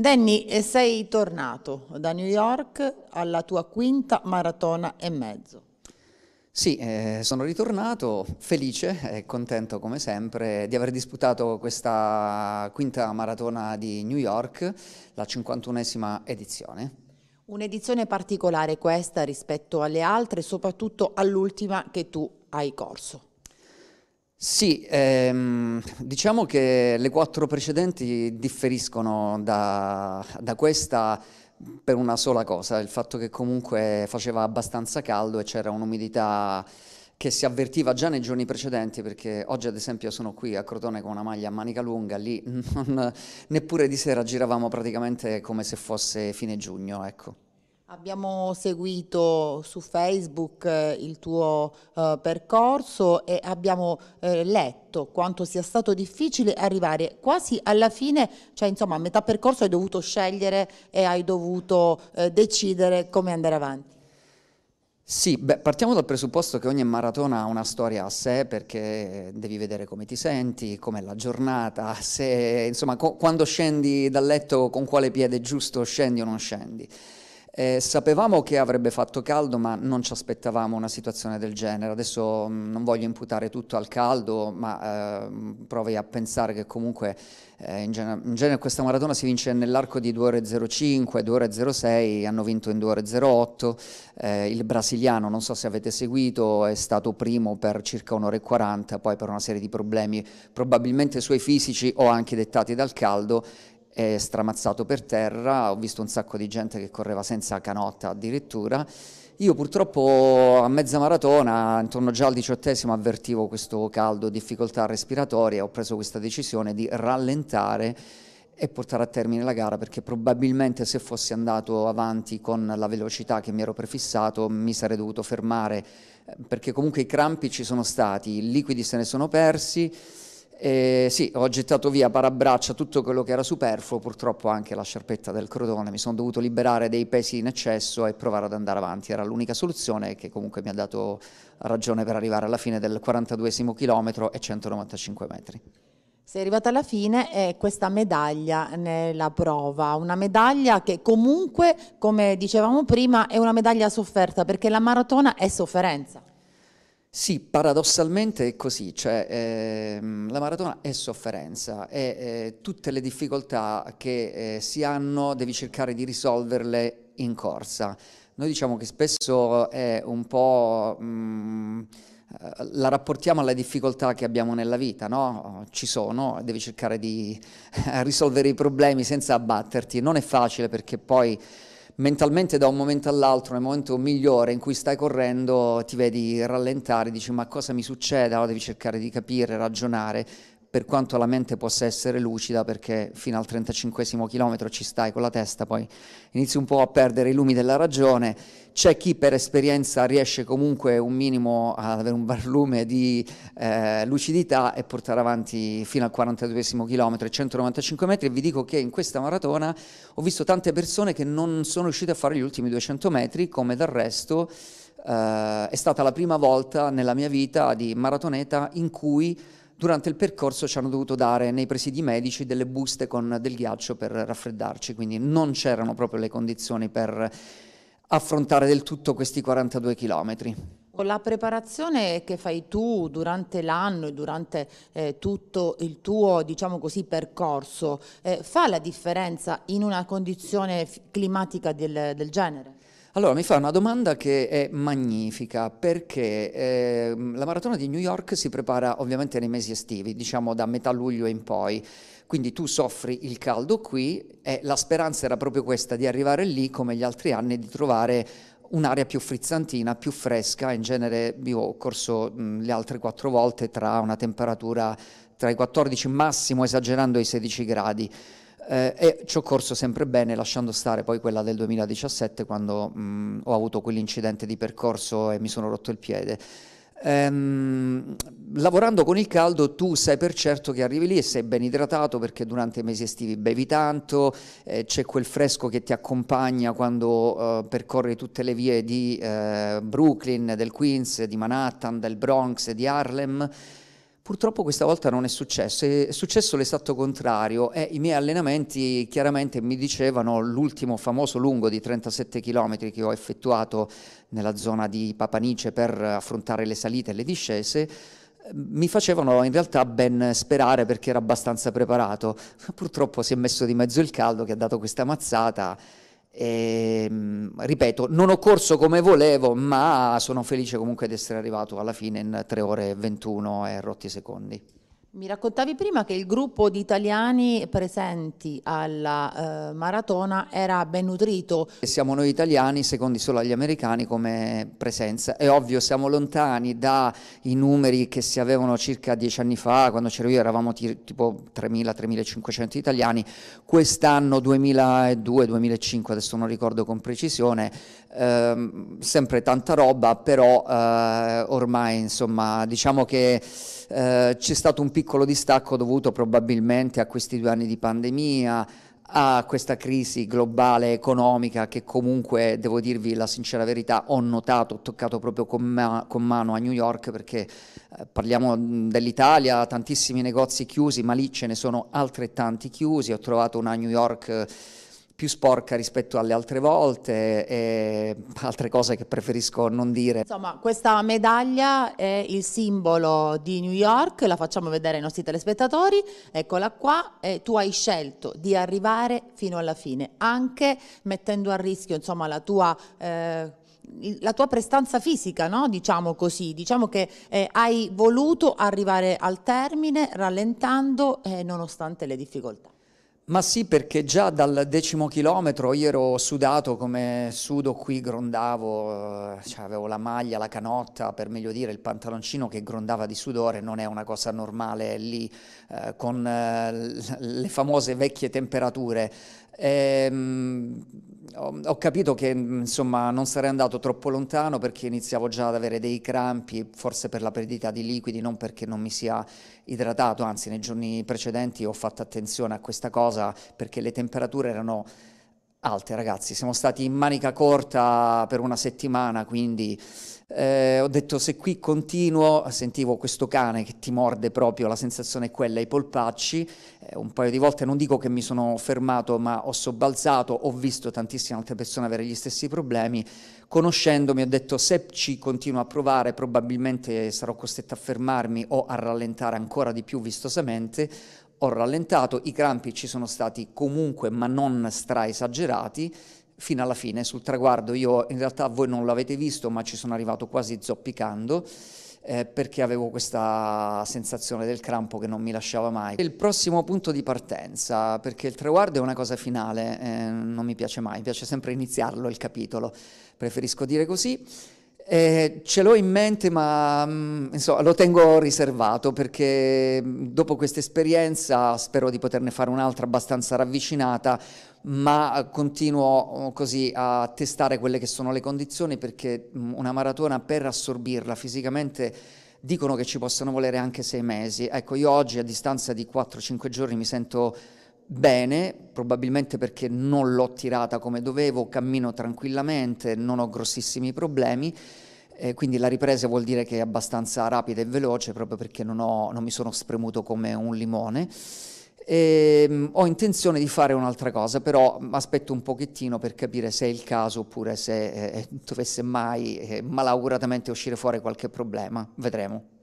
Danny, eh, sei tornato da New York alla tua quinta maratona e mezzo. Sì, eh, sono ritornato felice e contento come sempre di aver disputato questa quinta maratona di New York, la 51esima edizione. Un'edizione particolare questa rispetto alle altre, soprattutto all'ultima che tu hai corso. Sì, ehm, diciamo che le quattro precedenti differiscono da, da, questa per una sola cosa, il fatto che comunque faceva abbastanza caldo e c'era un'umidità che si avvertiva già nei giorni precedenti, perché oggi ad esempio sono qui a Crotone con una maglia a manica lunga, lì non, neppure di sera giravamo praticamente come se fosse fine giugno, ecco. Abbiamo seguito su Facebook eh, il tuo eh, percorso e abbiamo eh, letto quanto sia stato difficile arrivare quasi alla fine, cioè insomma a metà percorso hai dovuto scegliere e hai dovuto eh, decidere come andare avanti. Sì, beh, partiamo dal presupposto che ogni maratona ha una storia a sé perché devi vedere come ti senti, com'è la giornata, se, insomma, quando scendi dal letto con quale piede giusto scendi o non scendi. Eh, sapevamo che avrebbe fatto caldo, ma non ci aspettavamo una situazione del genere. Adesso mh, mm, non voglio imputare tutto al caldo, ma eh, provi a pensare che comunque eh, in, genere, in, genere questa maratona si vince nell'arco di 2 ore 05, 2 ore 06, hanno vinto in 2 ore 08. Eh, il brasiliano, non so se avete seguito, è stato primo per circa 1 ora 40, poi per una serie di problemi probabilmente suoi fisici o anche dettati dal caldo è stramazzato per terra, ho visto un sacco di gente che correva senza canotta addirittura. Io purtroppo a mezza maratona, intorno già al diciottesimo, avvertivo questo caldo, difficoltà respiratorie, ho preso questa decisione di rallentare e portare a termine la gara perché probabilmente se fossi andato avanti con la velocità che mi ero prefissato mi sarei dovuto fermare eh, perché comunque i crampi ci sono stati, i liquidi se ne sono persi eh, sì, ho gettato via parabraccia tutto quello che era superfluo, purtroppo anche la sciarpetta del crodone, mi sono dovuto liberare dei pesi in eccesso e provare ad andare avanti, era l'unica soluzione che comunque mi ha dato ragione per arrivare alla fine del 42 chilometro e 195 metri. Sei arrivata alla fine e questa medaglia nella prova, una medaglia che comunque, come dicevamo prima, è una medaglia sofferta perché la maratona è sofferenza. Sì, paradossalmente è così, cioè, ehm, la maratona è sofferenza e eh, tutte le difficoltà che eh, si hanno devi cercare di risolverle in corsa. Noi diciamo che spesso è un po'... Mh, mm, la rapportiamo alle difficoltà che abbiamo nella vita, no? Ci sono, devi cercare di risolvere i problemi senza abbatterti. Non è facile perché poi mentalmente da un momento all'altro, nel momento migliore in cui stai correndo, ti vedi rallentare, dici ma cosa mi succede? Allora devi cercare di capire, ragionare, per quanto la mente possa essere lucida, perché fino al 35 chilometro ci stai con la testa, poi inizi un po' a perdere i lumi della ragione. C'è chi per esperienza riesce comunque un minimo ad avere un barlume di eh, lucidità e portare avanti fino al 42 chilometro e 195 metri. E vi dico che in questa maratona ho visto tante persone che non sono riuscite a fare gli ultimi 200 metri, come del resto. Eh, è stata la prima volta nella mia vita di maratoneta in cui durante il percorso ci hanno dovuto dare nei presidi medici delle buste con del ghiaccio per raffreddarci, quindi non c'erano proprio le condizioni per affrontare del tutto questi 42 chilometri. La preparazione che fai tu durante l'anno e durante eh, tutto il tuo diciamo così, percorso eh, fa la differenza in una condizione climatica del, del genere? Allora, mi fa una domanda che è magnifica, perché eh, la maratona di New York si prepara ovviamente nei mesi estivi, diciamo da metà luglio in poi, quindi tu soffri il caldo qui e la speranza era proprio questa, di arrivare lì come gli altri anni, di trovare un'area più frizzantina, più fresca, in genere io ho corso mh, le altre quattro volte tra una temperatura tra i 14 massimo esagerando i 16 gradi eh, e ci ho corso sempre bene, lasciando stare poi quella del 2017 quando mh, mm, ho avuto quell'incidente di percorso e mi sono rotto il piede. Ehm, lavorando con il caldo tu sai per certo che arrivi lì e sei ben idratato perché durante i mesi estivi bevi tanto, eh, c'è quel fresco che ti accompagna quando eh, percorri tutte le vie di eh, Brooklyn, del Queens, di Manhattan, del Bronx, di Harlem. Purtroppo questa volta non è successo, è successo l'esatto contrario e eh, i miei allenamenti chiaramente mi dicevano l'ultimo famoso lungo di 37 km che ho effettuato nella zona di Papanice per affrontare le salite e le discese, mi facevano in realtà ben sperare perché era abbastanza preparato. Purtroppo si è messo di mezzo il caldo che ha dato questa mazzata e, ehm, ripeto, non ho corso come volevo, ma sono felice comunque di essere arrivato alla fine in 3 ore e 21 e rotti secondi. Mi raccontavi prima che il gruppo di italiani presenti alla eh, maratona era ben nutrito. Siamo noi italiani, secondi solo agli americani come presenza. È ovvio, siamo lontani dai numeri che si avevano circa dieci anni fa, quando c'ero io eravamo tipo 3.000-3.500 italiani, quest'anno 2002-2005, adesso non ricordo con precisione, ehm, sempre tanta roba, però eh, ormai insomma diciamo che eh, c'è stato un piccolo piccolo distacco dovuto probabilmente a questi due anni di pandemia, a questa crisi globale economica che comunque, devo dirvi la sincera verità, ho notato, ho toccato proprio con, ma con mano a New York perché eh, parliamo dell'Italia, tantissimi negozi chiusi, ma lì ce ne sono altrettanti chiusi, ho trovato una New York più sporca rispetto alle altre volte e altre cose che preferisco non dire. Insomma, questa medaglia è il simbolo di New York, la facciamo vedere ai nostri telespettatori, eccola qua, e tu hai scelto di arrivare fino alla fine, anche mettendo a rischio insomma, la tua... Eh, la tua prestanza fisica, no? diciamo così, diciamo che eh, hai voluto arrivare al termine rallentando eh, nonostante le difficoltà. Ma sì, perché già dal decimo chilometro io ero sudato come sudo qui, grondavo, eh, cioè avevo la maglia, la canotta, per meglio dire, il pantaloncino che grondava di sudore, non è una cosa normale lì eh, con eh, le famose vecchie temperature. Ehm, ho, ho, capito che mm, insomma, non sarei andato troppo lontano perché iniziavo già ad avere dei crampi, forse per la perdita di liquidi, non perché non mi sia idratato, anzi nei giorni precedenti ho fatto attenzione a questa cosa perché le temperature erano alte ragazzi, siamo stati in manica corta per una settimana, quindi eh, ho detto se qui continuo, sentivo questo cane che ti morde proprio, la sensazione è quella, i polpacci, eh, un paio di volte non dico che mi sono fermato ma ho sobbalzato, ho visto tantissime altre persone avere gli stessi problemi, conoscendomi ho detto se ci continuo a provare probabilmente sarò costretto a fermarmi o a rallentare ancora di più vistosamente, ho rallentato, i crampi ci sono stati comunque ma non straesagerati fino alla fine, sul traguardo. Io in realtà voi non l'avete visto, ma ci sono arrivato quasi zoppicando. Eh, perché avevo questa sensazione del crampo che non mi lasciava mai. Il prossimo punto di partenza, perché il traguardo è una cosa finale, eh, non mi piace mai, mi piace sempre iniziarlo il capitolo, preferisco dire così. Eh, ce l'ho in mente, ma mh, mm, insomma, lo tengo riservato perché mm, dopo questa esperienza spero di poterne fare un'altra abbastanza ravvicinata, ma eh, continuo mm, così a testare quelle che sono le condizioni perché mh, una maratona per assorbirla fisicamente dicono che ci possono volere anche sei mesi. Ecco, io oggi a distanza di 4-5 giorni mi sento bene, probabilmente perché non l'ho tirata come dovevo, cammino tranquillamente, non ho grossissimi problemi, eh, quindi la ripresa vuol dire che è abbastanza rapida e veloce proprio perché non, ho, non mi sono spremuto come un limone. E, ehm, mh, ho intenzione di fare un'altra cosa, però aspetto un pochettino per capire se è il caso oppure se eh, eh dovesse mai eh, malauguratamente uscire fuori qualche problema. Vedremo.